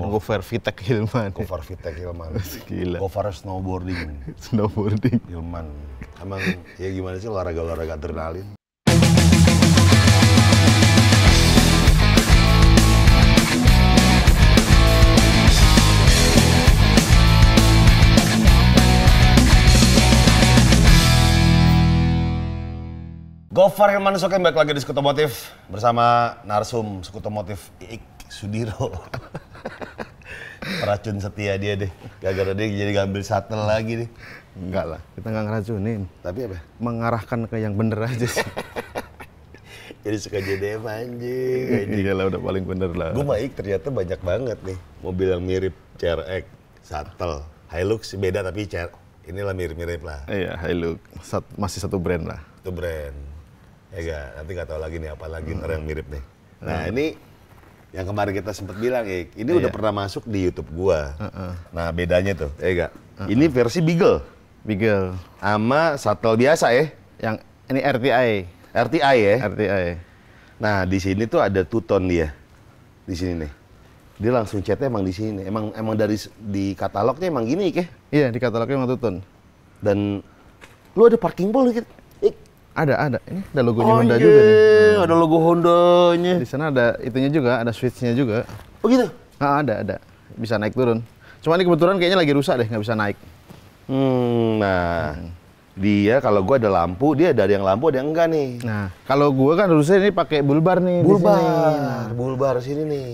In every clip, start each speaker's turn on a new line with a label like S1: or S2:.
S1: Hilman, oh. Gofar Vitek Hilman. Gofar Vitek Hilman. Gila. Gofar snowboarding. snowboarding. Hilman. Emang ya gimana sih olahraga-olahraga adrenalin? Gofar Hilman Soke, balik lagi di Sekutu Motif bersama Narsum Sekutu Motif Iik Sudiro racun setia dia deh. Gara-gara dia jadi ngambil shuttle lagi nih, Enggak lah, kita nggak ngeracunin. Tapi apa? Mengarahkan ke yang bener aja sih. jadi suka JDM anjing. anjing. Iya lah udah paling bener lah. Gue baik, ternyata banyak banget nih mobil yang mirip CRX, shuttle, Hilux beda tapi CR inilah mirip-mirip lah. Iya, Hilux Sat, masih satu brand lah. Satu brand. Ya enggak, nanti nggak tahu lagi nih apa lagi hmm. yang mirip nih. Nah, hmm. ini yang kemarin kita sempat bilang, ya ini iya. udah pernah masuk di YouTube gua. Uh -uh. Nah, bedanya tuh, ya enggak? Uh -uh. Ini versi Beagle. Beagle. Sama satel biasa ya. Yang ini RTI. RTI ya. Eh. RTI. Nah, di sini tuh ada tuton dia. Di sini nih. Dia langsung chatnya emang di sini. Emang emang dari di katalognya emang gini, ke? Iya, di katalognya emang tuton. Dan lu ada parking ball, gitu ada, ada. Ini ada logonya oh, Honda yeah. juga nih. Hmm. Ada nah. logo Hondanya. Di sana ada itunya juga, ada switchnya juga. Oh gitu? Nah, ada, ada. Bisa naik turun. Cuma ini kebetulan kayaknya lagi rusak deh, nggak bisa naik. Hmm, nah. Hmm. Dia kalau gua ada lampu, dia ada yang lampu, ada yang enggak nih. Nah, kalau gua kan harusnya ini pakai bulbar nih. Bulbar, nah, bulbar sini nih.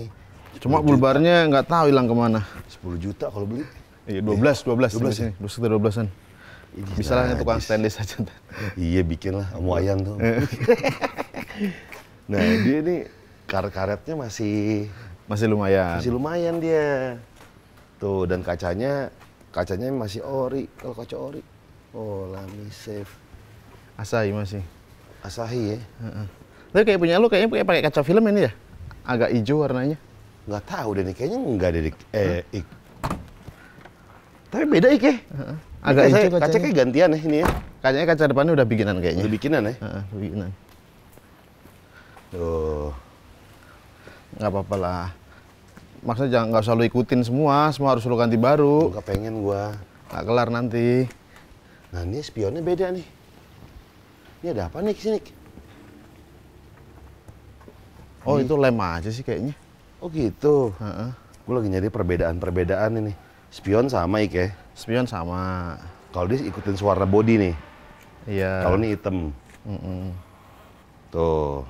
S1: Cuma bulbarnya nggak tahu hilang kemana. 10 juta kalau beli. Iya, 12, 12, 12, 12 sini. 12 ya? 12-an. Bisa lah tukang stainless aja. iya bikin lah, mau ayam tuh. nah dia ini karet-karetnya masih masih lumayan. Masih lumayan dia. Tuh dan kacanya kacanya masih ori kalau kaca ori. Oh lami safe. Asahi masih. Asahi ya. tapi kayak punya lu kayaknya pakai kaca film ini ya? Agak hijau warnanya. Nggak tahu deh nih, kayaknya enggak deh. Eh, tapi beda Ike. Uh, agak kaca, kaca kacanya. kayak gantian ya ini ya. Kacanya kaca depannya udah bikinan kayaknya. Udah bikinan ya? Uh, udah bikinan. Tuh. Nggak apa-apa lah. Maksudnya jangan nggak usah lu ikutin semua, semua harus lu ganti baru. Nggak pengen gua. Nggak kelar nanti. Nah ini spionnya beda nih. Ini ada apa nih sini? Oh ini. itu lem aja sih kayaknya. Oh gitu. Uh -uh. Gue lagi nyari perbedaan-perbedaan ini. Spion sama Ike. Spion sama. Kalau dia ikutin suara body nih. Iya. Kalau ini hitam. Mm -mm. Tuh.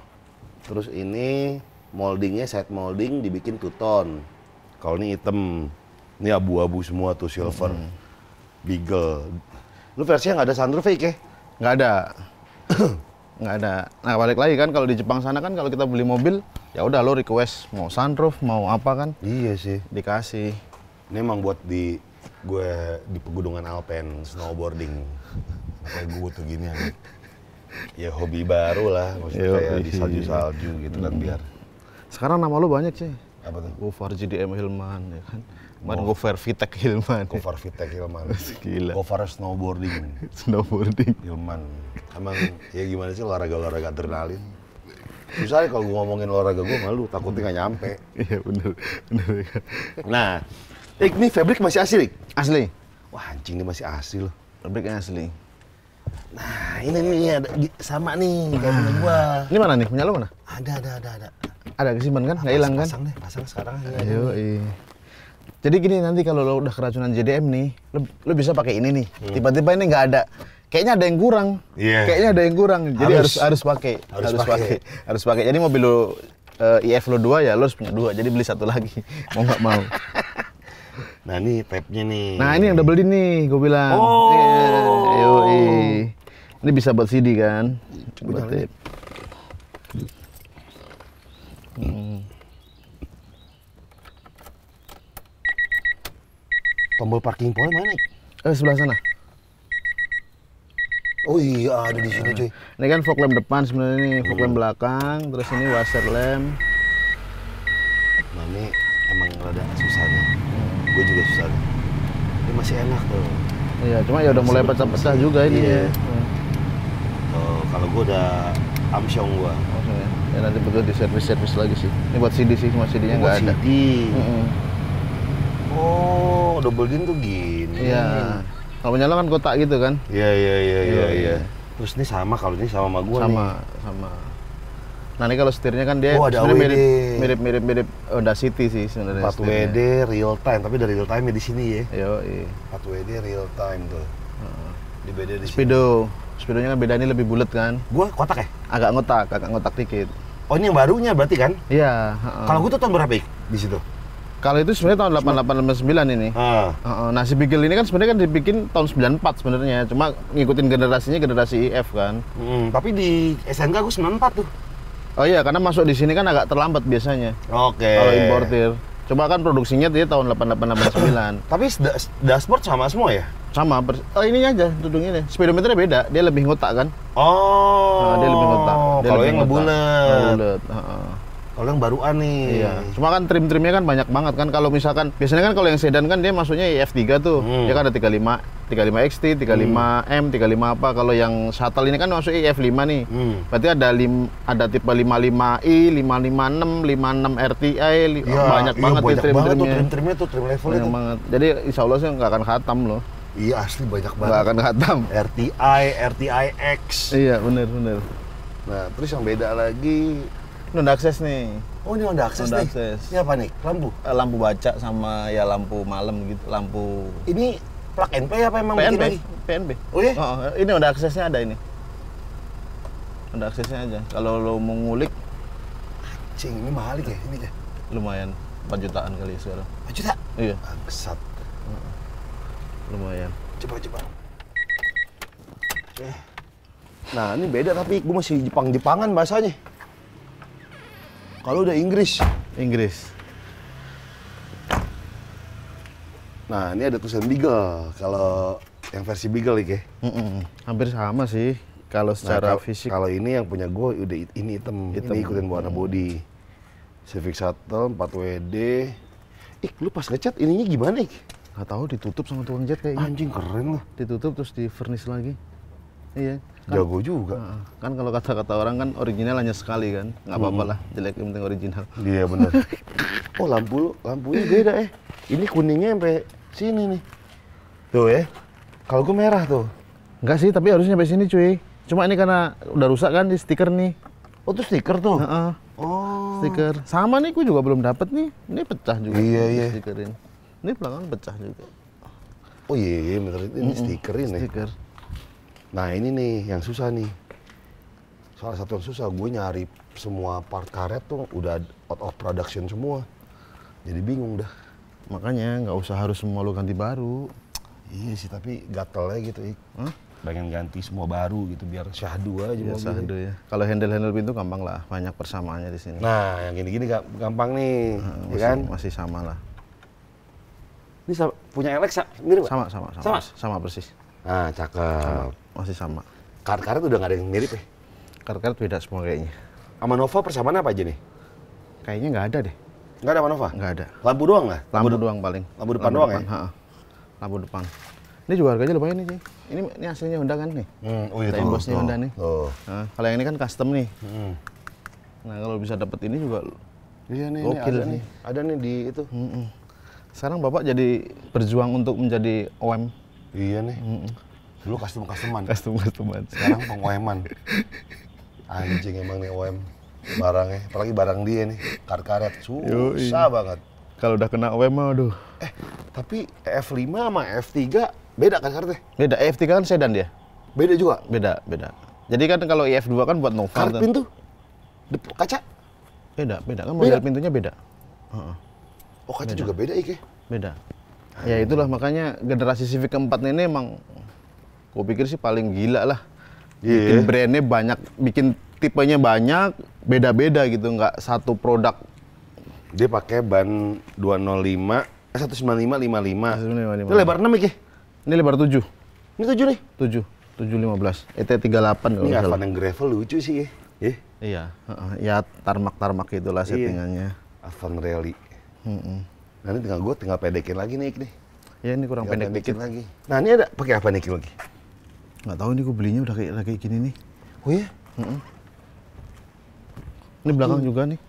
S1: Terus ini moldingnya set molding dibikin two tone. Kalau ini hitam. Ini abu-abu semua tuh silver. Mm -hmm. Beagle. Lu versi nggak ada sunroof ya, Ike? Nggak ada. nggak ada. Nah balik lagi kan kalau di Jepang sana kan kalau kita beli mobil ya udah lo request mau sunroof mau apa kan? Iya sih. Dikasih ini emang buat di gue di pegunungan Alpen snowboarding. kayak gue tuh gini aja. Ya? ya hobi baru lah, maksudnya Yo, kayak di salju-salju gitu kan hmm. biar. Sekarang nama lu banyak sih. Apa tuh? Gofar JDM Hilman ya kan. Man, oh. Gofar Vitek Hilman. Gofar Vitek Hilman. Gila. Gofar snowboarding. snowboarding. Hilman. Emang ya gimana sih olahraga-olahraga adrenalin? Susah ya kalau gue ngomongin olahraga gue malu, takutnya nggak nyampe. Iya bener, bener. Ya kan? Nah, Eh, ini fabric masih asli, Rik? Asli. Wah, anjing ini masih asli loh. Fabricnya asli. Nah, ini nih ada sama nih kayak punya gua. Ini mana nih? Punya lo mana? Ada, ada, ada, ada. Ada kesimpan kan? Enggak hilang kan? Pasang deh, pasang sekarang aja. Ayo, iya. Jadi gini nanti kalau lo udah keracunan JDM nih, lo, lo bisa pakai ini nih. Hmm. Tiba-tiba hmm. ini nggak ada. Kayaknya ada yang kurang. Yeah. Kayaknya ada yang kurang. Jadi harus harus pakai. Harus pakai. Harus pakai. Jadi mobil lo uh, eh, IF lo dua ya, lo harus punya dua. Jadi beli satu lagi. Mau nggak mau. Nah ini vape-nya nih. Nah ini yang double din nih, gue bilang. Oh. Yeah, yoi. Ini bisa buat CD kan? Coba buat tape. Hmm. Tombol parking point mana? Eh sebelah sana. Oh iya ada di sini cuy. Ini kan fog lamp depan sebenarnya ini fog lamp hmm. belakang, terus ini washer lamp. Nah ini emang rada susah nih gue juga susah ini masih enak tuh
S2: iya cuma ya udah mulai pecah-pecah juga ini iya.
S1: ya oh, kalau gue udah amsyong gue okay. ya nanti betul di servis servis lagi sih ini buat CD sih cuma CD nya nggak ada CD mm -hmm. oh double din tuh gini iya kalau menyala kan kotak gitu kan iya iya, iya iya iya iya iya terus ini sama kalau ini sama sama gue sama nih. sama Nah ini kalau setirnya kan dia oh, ada mirip, mirip mirip mirip Honda City sih sebenarnya. 4WD real time, tapi dari real time ya di sini ya. Yo, iya. 4WD real time tuh. Uh, di beda di Speedo. Sini. Speedonya kan beda ini lebih bulat kan? Gua kotak ya? Agak ngotak, agak ngotak dikit. Oh ini yang barunya berarti kan? Iya. kalau gua tuh tahun berapa di situ? Kalau itu sebenarnya tahun 8859 ini. Uh. Uh, nah si Beagle ini kan sebenarnya kan dibikin tahun 94 sebenarnya, cuma ngikutin generasinya generasi IF e kan. Hmm, tapi di SNK gue 94 tuh. Oh iya, karena masuk di sini kan agak terlambat biasanya. Oke. Okay. Kalau importir. Coba kan produksinya dia tahun 8889. Tapi dashboard sama semua ya? Sama. Oh ini aja tudungnya deh. Speedometernya beda, dia lebih ngotak kan? Oh. Nah, dia lebih ngotak. Kalau yang ngebulet. Ngebulet. Kalau yang baruan nih. Iya. Cuma kan trim-trimnya kan banyak banget kan. Kalau misalkan biasanya kan kalau yang sedan kan dia masuknya ya F3 tuh. Hmm. Dia ya kan ada 35 35 XT, 35 hmm. M, 35 apa. Kalau yang shuttle ini kan masuk ya F5 nih. Hmm. Berarti ada lim, ada tipe 55i, 556, 56 RTI, enam ya, banyak iya, banget banyak trim-trimnya. Banget trim-trimnya tuh trim level banyak itu. banget. Jadi insya Allah sih nggak akan khatam loh. Iya asli banyak banget. Nggak akan khatam. RTI, RTI X. Iya bener bener. Nah terus yang beda lagi ini udah akses nih. Oh ini udah akses nih. Akses. Ini apa nih? Lampu? Eh, lampu baca sama ya lampu malam gitu, lampu. Ini plug and play apa emang PNB? Lagi? PNB. Oh iya? Oh, eh, ini udah aksesnya ada ini. Udah aksesnya aja. Kalau lo mau ngulik. Cing, ini mahal ya ini ya. Lumayan, 4 jutaan kali ya sekarang. 4 juta? Iya. Bangsat. Lumayan. Coba coba. Eh. Nah, ini beda tapi gue masih Jepang-Jepangan bahasanya. Kalau udah Inggris. Inggris. Nah, ini ada tulisan Beagle. Kalau yang versi Beagle, ya? Mm -mm. Hampir sama sih. Kalau nah, secara nah, fisik. Kalau ini yang punya gue udah ini hitam. hitam. Ini ikutin warna body. Civic Shuttle, 4WD. Ih, lu pas ngecat ininya gimana, Ik? Gak tau. ditutup sama tukang jet kayaknya. Anjing keren lah. Ditutup terus di furnish lagi. Iya. Kan, Jago juga. Kan kalau kata-kata orang kan original hanya sekali kan. Nggak apa-apa lah, jelek yang penting original. Iya benar. oh lampu lampunya beda eh. Ini kuningnya sampai sini nih. Tuh ya. Eh. Kalau gue merah tuh. Enggak sih, tapi harusnya sampai sini cuy. Cuma ini karena udah rusak kan di stiker nih. Oh tuh stiker tuh. Uh-uh. Oh. Stiker. Sama nih, gue juga belum dapet nih. Ini pecah juga. Iya iya. Stikerin. Ini belakang pecah juga. Oh iya, iya Ini stiker ini. Stiker. stiker. Nah ini nih yang susah nih. Salah satu yang susah gue nyari semua part karet tuh udah out of production semua. Jadi bingung dah. Makanya nggak usah harus semua lo ganti baru. Iya sih tapi gatel gatelnya gitu. Ik. Hah? Pengen ganti semua baru gitu biar syahdu aja iya, biar syahdu ya. Kalau handle-handle pintu gampang lah, banyak persamaannya di sini. Nah, yang gini-gini gampang nih, nah, ya masih, kan? Masih sama lah. Ini punya Alex mirip sama, sama, sama, sama, sama persis. Nah, cakep. Sama. Masih sama. Karet-karet udah nggak ada yang mirip ya? Karet-karet beda semua kayaknya. Sama Nova persamaan apa aja nih? Kayaknya nggak ada deh. Nggak ada manova Nova? Nggak ada. Lampu doang lah Lampu, Lampu doang paling. Lampu depan Lampu doang ya? depan, ya? Ha -ha. Lampu depan. Ini juga harganya lumayan nih, Cik. Ini, ini aslinya Honda kan nih? Hmm, oh iya tuh. Bosnya Honda nih. Tuh. Nah, kalau yang ini kan custom nih. Hmm. Nah, kalau bisa dapet ini juga Iya nih, ini ada nih. nih. Ada nih di itu. hmm -mm. Sekarang Bapak jadi berjuang untuk menjadi OM. Iya nih. hmm -mm. Dulu custom customan. Custom customan. Sekarang pengoeman. Anjing emang nih OM barangnya, apalagi barang dia nih, kar karet susah Yui. banget. Kalau udah kena OM mah aduh. Eh, tapi F5 sama F3 beda kan karetnya? Beda, F3 kan sedan dia. Beda juga? Beda, beda. Jadi kan kalau F 2 kan buat novel. Karet pintu? Dep- kaca? Beda, beda kan model beda. pintunya beda. Uh-uh. Oh kaca beda. juga beda Ike? Beda. Ya itulah makanya generasi Civic keempat ini emang gue pikir sih paling gila lah Yeah. bikin brandnya banyak bikin tipenya banyak beda-beda gitu nggak satu produk dia pakai ban 205 eh 195 55 195, itu lebar 6 ya ini lebar 7 ya, ini 7 nih 7 715 ET 38 ini Avan yang gravel lucu sih ya yeah. iya, iya. ya tarmak-tarmak itulah iya. settingannya Avan Rally mm -mm. Nah ini tinggal gue tinggal pedekin lagi nih nih ya ini kurang pendek, pendek dikit lagi nah ini ada pakai apa nih lagi Nggak tahu ini gue belinya udah kayak lagi gini nih. Oh iya? Mm -mm. Ini belakang hmm. juga nih.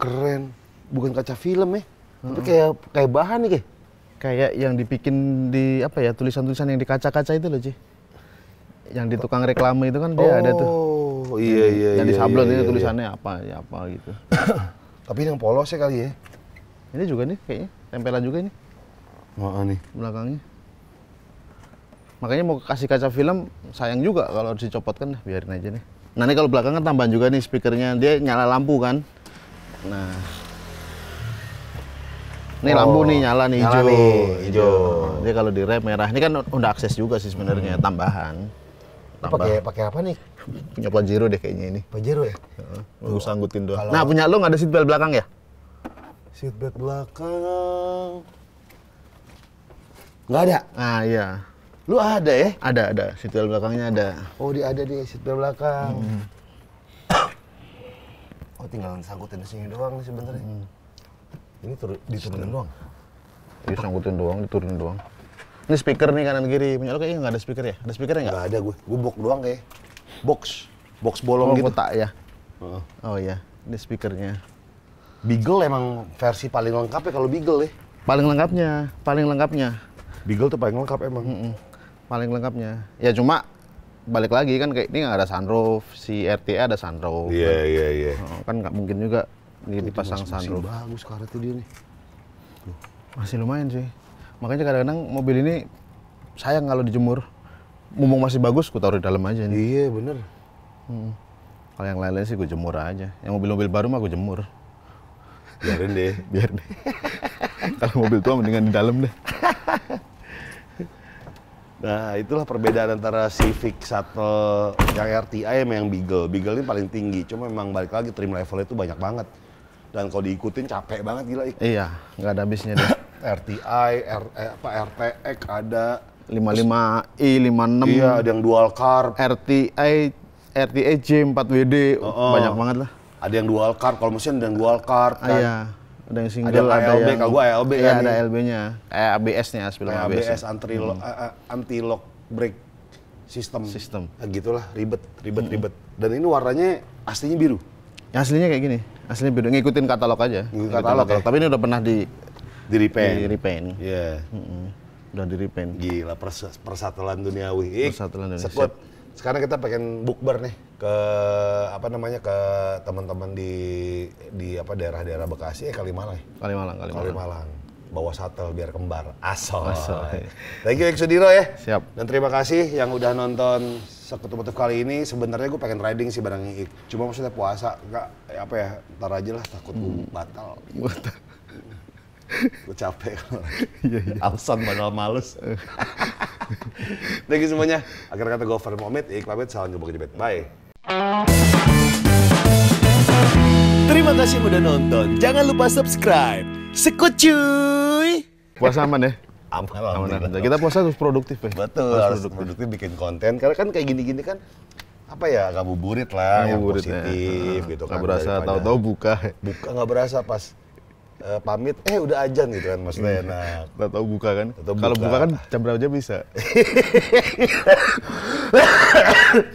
S1: Keren. Bukan kaca film ya. Mm Tapi kayak kayak bahan nih kayak. Kayak yang dibikin di apa ya tulisan-tulisan yang di kaca-kaca itu loh, Ci. Yang di tukang reklame itu kan dia oh, ada tuh. Oh iya iya. Yang iya, di sablon iya, iya, itu iya. tulisannya iya. apa ya apa gitu. Tapi yang polos ya kali ya. Ini juga nih kayaknya tempelan juga ini. Wah nih. Belakangnya makanya mau kasih kaca film sayang juga kalau harus dicopot kan nah, biarin aja nih nah ini kalau belakang kan tambahan juga nih speakernya dia nyala lampu kan nah ini oh, lampu nih nyala nih nyala hijau nih, iya. hijau dia kalau di rem merah ini kan udah akses juga sih sebenarnya hmm. tambahan pakai pakai apa nih punya Pajero deh kayaknya ini Pajero ya Oh. usah sanggutin doang kalau... nah punya lo nggak ada seatbelt belakang ya seatbelt belakang nggak ada nah iya Lu ada ya? Ada, ada. Seatbelt belakangnya ada. Oh, dia ada di seatbelt belakang. Hmm. oh, tinggal sangkutin di sini doang nih sebenarnya. Hmm. Ini di diturunin doang. Ini iya, sangkutin doang, diturunin doang. Ini speaker nih kanan kiri. Punya lu kayaknya nggak ada speaker ya? Ada speaker ya nggak? Nggak ada gue. Gue box doang kayak. Box. Box bolong oh, gitu. Kotak ya. Uh. Oh iya, ini speakernya. Beagle emang versi paling lengkap ya kalau Beagle ya? Paling lengkapnya, paling lengkapnya. Beagle tuh paling lengkap emang. Mm -mm paling lengkapnya ya cuma balik lagi kan kayak ini nggak ada sunroof si RTA ada sunroof iya kan iya iya oh, kan nggak mungkin juga ini Tuh, dipasang masih, sunroof masih bagus tuh dia nih masih lumayan sih makanya kadang-kadang mobil ini sayang kalau dijemur mumpung masih bagus ku taruh di dalam aja nih iya bener hmm. kalau yang lain-lain sih gue jemur aja yang mobil-mobil baru mah gue jemur biarin deh biarin deh kalau mobil tua mendingan di dalam deh Nah, itulah perbedaan antara Civic Shuttle yang RTI sama yang Beagle. Beagle ini paling tinggi, cuma memang balik lagi trim level itu banyak banget. Dan kalau diikutin capek banget gila. Iya, nggak ada habisnya deh. RTI, R, eh, apa RTX ada 55i, 56. Iya, ada yang dual Car. RTI, RTI J4WD, uh -uh. banyak banget lah. Ada yang dual Car, kalau mesin ada yang dual Car. Kan. Iya ada yang single ada, ada ALB, yang kalau ALB kan ya, ada ALB-nya eh, ABS-nya sebelum ABS, ABS anti hmm. anti lock brake sistem sistem nah, eh, gitulah ribet ribet hmm. ribet dan ini warnanya aslinya biru aslinya kayak gini aslinya biru ngikutin katalog aja ngikutin katalog, katalog. Ya. tapi ini udah pernah di di repaint di repaint ya yeah. hmm. udah di repaint gila pers persatuan duniawi persatuan Indonesia sekarang kita pengen bukber nih ke apa namanya ke teman-teman di di apa daerah-daerah Bekasi eh Kalimalang. Ya? Kalimalang, Kalimalang. Kalimalang. Bawa satel biar kembar. Asal. Asal. Thank you Eksudiro ya. Siap. Dan terima kasih yang udah nonton sekutu Motif kali ini. Sebenarnya gue pengen riding sih barangnya Cuma maksudnya puasa enggak ya eh, apa ya, ntar aja lah takut hmm. batal. Batal. gue capek. Iya, iya. Alasan malas males. Thank you semuanya. Akhir kata Gofar Mohamed, Iik pamit, salam jumpa kejepit. Bye. Terima kasih udah nonton. Jangan lupa subscribe. Sekut cuy. Puasa aman ya? Aman, aman, aman. Kita puasa harus produktif ya? Betul, harus, harus produktif. produktif bikin konten. Karena kan kayak gini-gini kan apa ya kamu burit lah nggak yang ya. positif ya. gitu nggak kan berasa tahu-tahu buka buka nggak berasa pas uh, pamit eh udah ajan gitu kan maksudnya hmm. enak Tidak tahu buka kan kalau buka. buka kan jam berapa aja bisa